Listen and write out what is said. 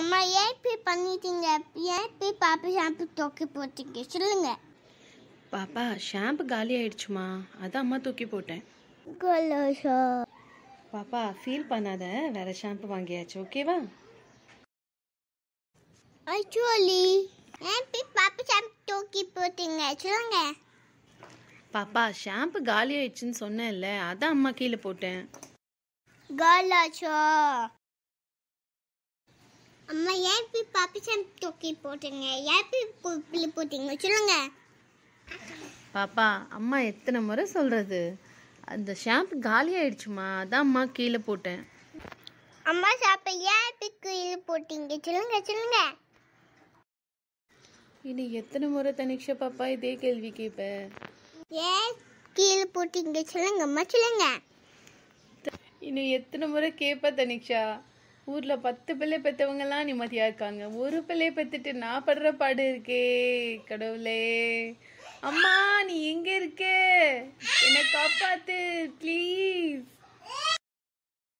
அம்மா ஏன் இப்படி பண்ணிட்டீங்க ஏன் இப்படி பாப்பா ஷாம்பு தூக்கி போட்டீங்க சொல்லுங்க பாப்பா ஷாம்பு காலி ஆயிடுச்சுமா அதான் அம்மா தூக்கி போட்டேன் பாப்பா ஃபீல் பண்ணாத வேற ஷாம்பு வாங்கியாச்சு ஓகேவா ஆக்சுவலி ஏன் இப்படி பாப்பா ஷாம்பு தூக்கி போட்டீங்க சொல்லுங்க பாப்பா ஷாம்பு காலி ஆயிடுச்சுன்னு சொன்னேன்ல அதான் அம்மா கீழே போட்டேன் காலாச்சோ ஏன் பாப்பி சாம் தூக்கி போட்டீங்க ஏன் குப்பில் போட்டீங்க சொல்லுங்க பாப்பா அம்மா எத்தனை முறை சொல்கிறது அந்த ஷாம்பு காலி ஆயிடுச்சுமா அதான் அம்மா கீழே போட்டேன் அம்மா ஷாம்பு ஏபி இப்படி கீழே போட்டீங்க சொல்லுங்க சொல்லுங்க இனி எத்தனை முறை தனிஷா பாப்பா இதே கேள்வி கேட்ப ஏன் கீழே போட்டீங்க அம்மா சொல்லுங்க இன்னும் எத்தனை முறை கேட்ப தனிஷா ஊரில் பத்து பிள்ளை எல்லாம் நிம்மதியாக இருக்காங்க ஒரு பிள்ளை பெற்றுட்டு நான் படுற பாடு இருக்கே கடவுளே அம்மா நீ எங்கே இருக்க என்னை காப்பாத்து ப்ளீஸ்